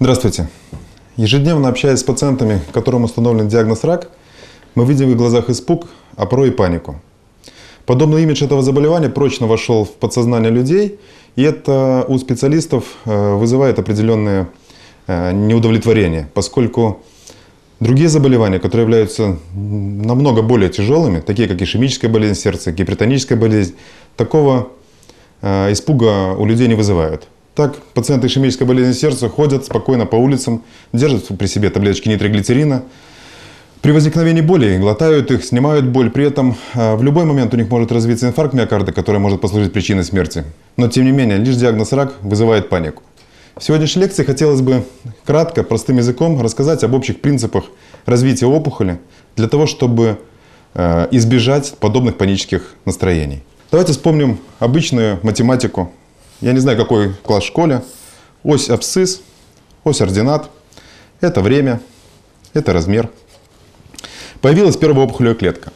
Здравствуйте. Ежедневно общаясь с пациентами, которым установлен диагноз рак, мы видим в их глазах испуг, а и панику. Подобный имидж этого заболевания прочно вошел в подсознание людей, и это у специалистов э, вызывает определенное э, неудовлетворение, поскольку другие заболевания, которые являются намного более тяжелыми, такие как ишемическая болезнь сердца, гипертоническая болезнь, такого э, испуга у людей не вызывают. Так, пациенты ишемической болезни сердца ходят спокойно по улицам, держат при себе таблеточки нитроглицерина. При возникновении боли глотают их, снимают боль. При этом а, в любой момент у них может развиться инфаркт миокарда, который может послужить причиной смерти. Но тем не менее, лишь диагноз рак вызывает панику. В сегодняшней лекции хотелось бы кратко, простым языком рассказать об общих принципах развития опухоли для того, чтобы а, избежать подобных панических настроений. Давайте вспомним обычную математику я не знаю, какой класс в школе, ось абсцисс, ось ординат, это время, это размер. Появилась первая опухолевая клетка.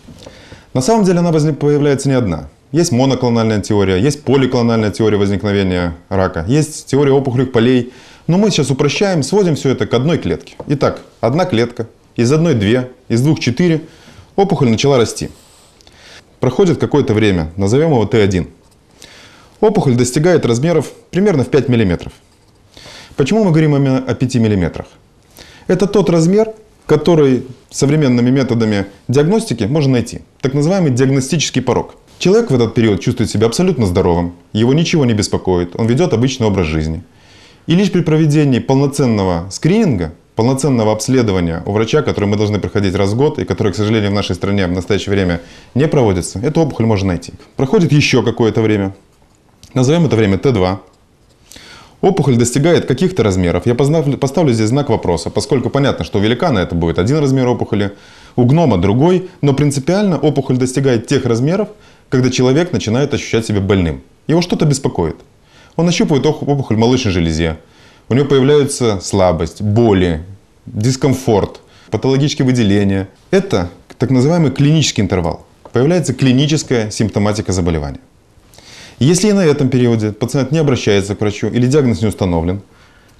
На самом деле она появляется не одна. Есть моноклональная теория, есть поликлональная теория возникновения рака, есть теория опухолевых полей. Но мы сейчас упрощаем, сводим все это к одной клетке. Итак, одна клетка, из одной две, из двух четыре, опухоль начала расти. Проходит какое-то время, назовем его Т1. Опухоль достигает размеров примерно в 5 мм. Почему мы говорим именно о 5 мм? Это тот размер, который современными методами диагностики можно найти. Так называемый диагностический порог. Человек в этот период чувствует себя абсолютно здоровым, его ничего не беспокоит, он ведет обычный образ жизни. И лишь при проведении полноценного скрининга, полноценного обследования у врача, который мы должны проходить раз в год и который, к сожалению, в нашей стране в настоящее время не проводится, эту опухоль можно найти. Проходит еще какое-то время, Назовем это время Т2. Опухоль достигает каких-то размеров. Я поставлю здесь знак вопроса, поскольку понятно, что у великана это будет один размер опухоли, у гнома другой, но принципиально опухоль достигает тех размеров, когда человек начинает ощущать себя больным. Его что-то беспокоит. Он ощупывает опухоль в молочной железе. У него появляются слабость, боли, дискомфорт, патологические выделения. Это так называемый клинический интервал. Появляется клиническая симптоматика заболевания. Если и на этом периоде пациент не обращается к врачу или диагноз не установлен,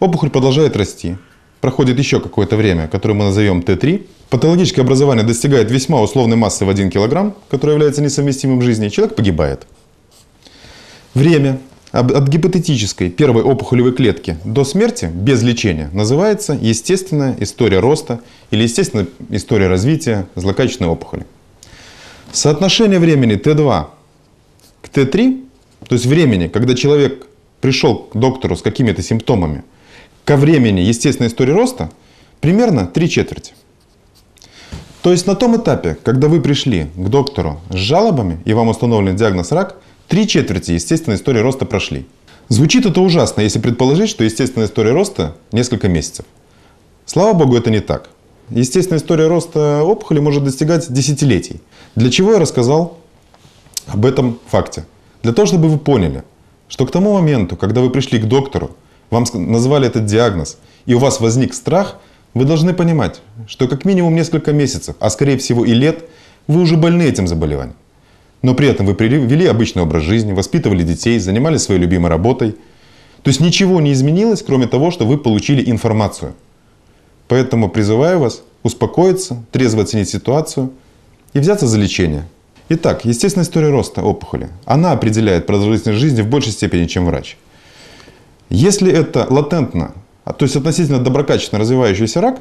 опухоль продолжает расти. Проходит еще какое-то время, которое мы назовем Т3. Патологическое образование достигает весьма условной массы в 1 кг, которая является несовместимым в жизни, и человек погибает. Время от гипотетической первой опухолевой клетки до смерти без лечения называется естественная история роста или естественная история развития злокачественной опухоли. Соотношение времени Т2 к Т3 то есть времени, когда человек пришел к доктору с какими-то симптомами, ко времени естественной истории роста примерно три четверти. То есть на том этапе, когда вы пришли к доктору с жалобами и вам установлен диагноз рак, три четверти естественной истории роста прошли. Звучит это ужасно, если предположить, что естественная история роста несколько месяцев. Слава богу, это не так. Естественная история роста опухоли может достигать десятилетий. Для чего я рассказал об этом факте? Для того, чтобы вы поняли, что к тому моменту, когда вы пришли к доктору, вам назвали этот диагноз, и у вас возник страх, вы должны понимать, что как минимум несколько месяцев, а скорее всего и лет, вы уже больны этим заболеванием. Но при этом вы вели обычный образ жизни, воспитывали детей, занимались своей любимой работой. То есть ничего не изменилось, кроме того, что вы получили информацию. Поэтому призываю вас успокоиться, трезво оценить ситуацию и взяться за лечение – Итак, естественная история роста опухоли. Она определяет продолжительность жизни в большей степени, чем врач. Если это латентно, а, то есть относительно доброкачественно развивающийся рак,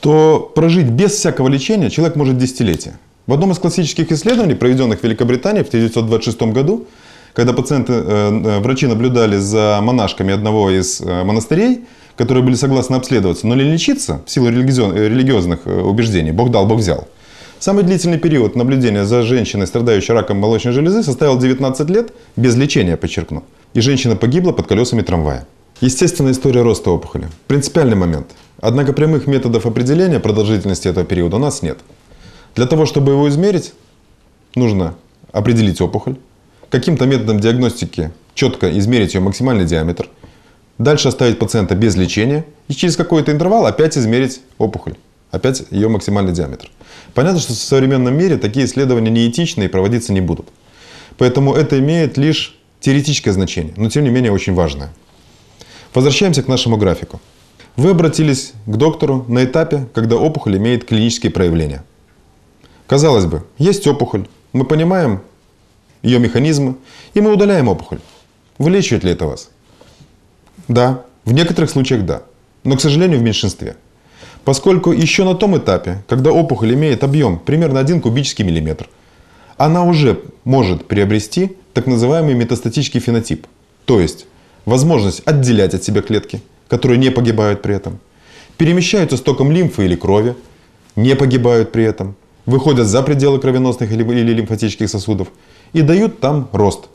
то прожить без всякого лечения человек может десятилетия. В одном из классических исследований, проведенных в Великобритании в 1926 году, когда пациенты, э, э, врачи наблюдали за монашками одного из э, монастырей, которые были согласны обследоваться, но не лечиться в силу религиозных убеждений, Бог дал, Бог взял – Самый длительный период наблюдения за женщиной, страдающей раком молочной железы, составил 19 лет, без лечения, подчеркну. И женщина погибла под колесами трамвая. Естественная история роста опухоли. Принципиальный момент. Однако прямых методов определения продолжительности этого периода у нас нет. Для того, чтобы его измерить, нужно определить опухоль, каким-то методом диагностики четко измерить ее максимальный диаметр, дальше оставить пациента без лечения и через какой-то интервал опять измерить опухоль. Опять ее максимальный диаметр. Понятно, что в современном мире такие исследования неэтичны и проводиться не будут. Поэтому это имеет лишь теоретическое значение, но тем не менее очень важное. Возвращаемся к нашему графику. Вы обратились к доктору на этапе, когда опухоль имеет клинические проявления. Казалось бы, есть опухоль, мы понимаем ее механизмы, и мы удаляем опухоль. Вылечивает ли это вас? Да, в некоторых случаях да, но, к сожалению, в меньшинстве – поскольку еще на том этапе, когда опухоль имеет объем примерно 1 кубический миллиметр, она уже может приобрести так называемый метастатический фенотип, то есть возможность отделять от себя клетки, которые не погибают при этом, перемещаются с током лимфы или крови, не погибают при этом, выходят за пределы кровеносных или, лимфатических сосудов и дают там рост.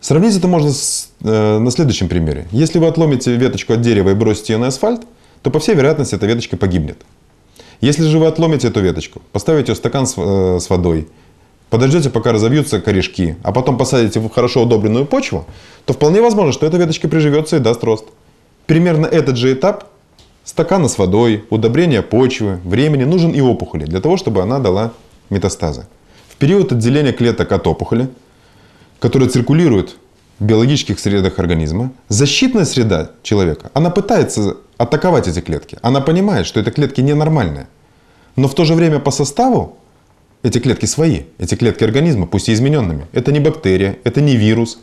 Сравнить это можно с, э, на следующем примере. Если вы отломите веточку от дерева и бросите ее на асфальт, то по всей вероятности эта веточка погибнет. Если же вы отломите эту веточку, поставите ее в стакан с, э, с водой, подождете, пока разовьются корешки, а потом посадите в хорошо удобренную почву, то вполне возможно, что эта веточка приживется и даст рост. Примерно этот же этап стакана с водой, удобрения почвы, времени нужен и опухоли, для того, чтобы она дала метастазы. В период отделения клеток от опухоли, которая циркулирует в биологических средах организма, защитная среда человека, она пытается атаковать эти клетки. Она понимает, что эти клетки ненормальные. Но в то же время по составу эти клетки свои, эти клетки организма, пусть и измененными. Это не бактерия, это не вирус.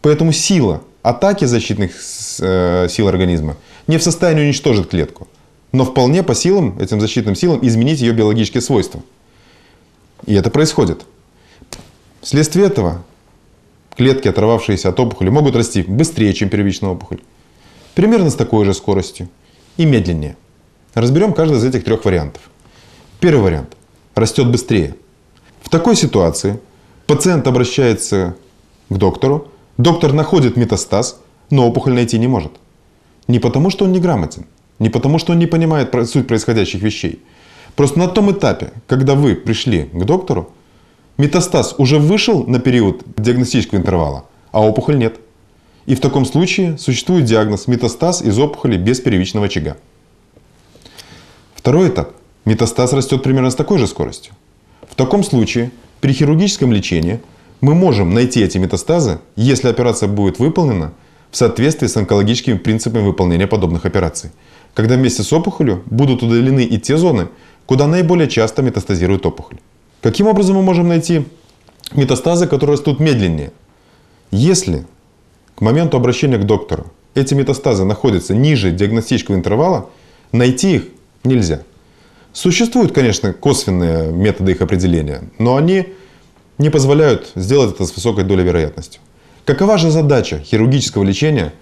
Поэтому сила атаки защитных э, сил организма не в состоянии уничтожить клетку, но вполне по силам, этим защитным силам, изменить ее биологические свойства. И это происходит. Вследствие этого клетки, оторвавшиеся от опухоли, могут расти быстрее, чем первичная опухоль примерно с такой же скоростью и медленнее. Разберем каждый из этих трех вариантов. Первый вариант – растет быстрее. В такой ситуации пациент обращается к доктору, доктор находит метастаз, но опухоль найти не может. Не потому, что он неграмотен, не потому, что он не понимает суть происходящих вещей. Просто на том этапе, когда вы пришли к доктору, метастаз уже вышел на период диагностического интервала, а опухоль нет. И в таком случае существует диагноз метастаз из опухоли без первичного очага. Второй этап. Метастаз растет примерно с такой же скоростью. В таком случае при хирургическом лечении мы можем найти эти метастазы, если операция будет выполнена в соответствии с онкологическими принципами выполнения подобных операций, когда вместе с опухолью будут удалены и те зоны, куда наиболее часто метастазирует опухоль. Каким образом мы можем найти метастазы, которые растут медленнее? Если к моменту обращения к доктору эти метастазы находятся ниже диагностического интервала, найти их нельзя. Существуют, конечно, косвенные методы их определения, но они не позволяют сделать это с высокой долей вероятности. Какова же задача хирургического лечения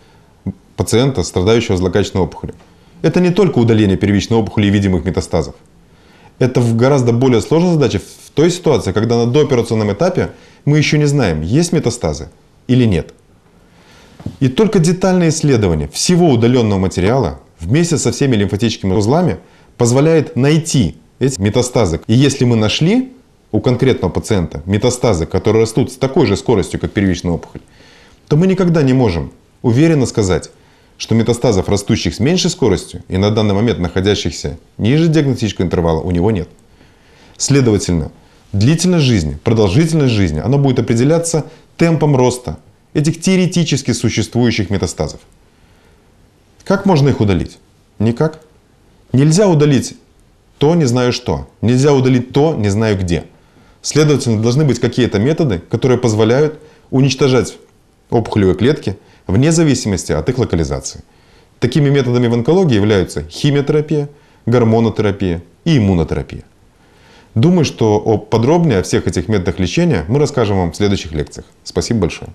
пациента, страдающего злокачественной опухолью? Это не только удаление первичной опухоли и видимых метастазов. Это гораздо более сложная задача в той ситуации, когда на дооперационном этапе мы еще не знаем, есть метастазы или нет – и только детальное исследование всего удаленного материала вместе со всеми лимфатическими узлами позволяет найти эти метастазы. И если мы нашли у конкретного пациента метастазы, которые растут с такой же скоростью, как первичная опухоль, то мы никогда не можем уверенно сказать, что метастазов, растущих с меньшей скоростью и на данный момент находящихся ниже диагностического интервала, у него нет. Следовательно, длительность жизни, продолжительность жизни, она будет определяться темпом роста этих теоретически существующих метастазов. Как можно их удалить? Никак. Нельзя удалить то, не знаю что. Нельзя удалить то, не знаю где. Следовательно, должны быть какие-то методы, которые позволяют уничтожать опухолевые клетки вне зависимости от их локализации. Такими методами в онкологии являются химиотерапия, гормонотерапия и иммунотерапия. Думаю, что подробнее о всех этих методах лечения мы расскажем вам в следующих лекциях. Спасибо большое.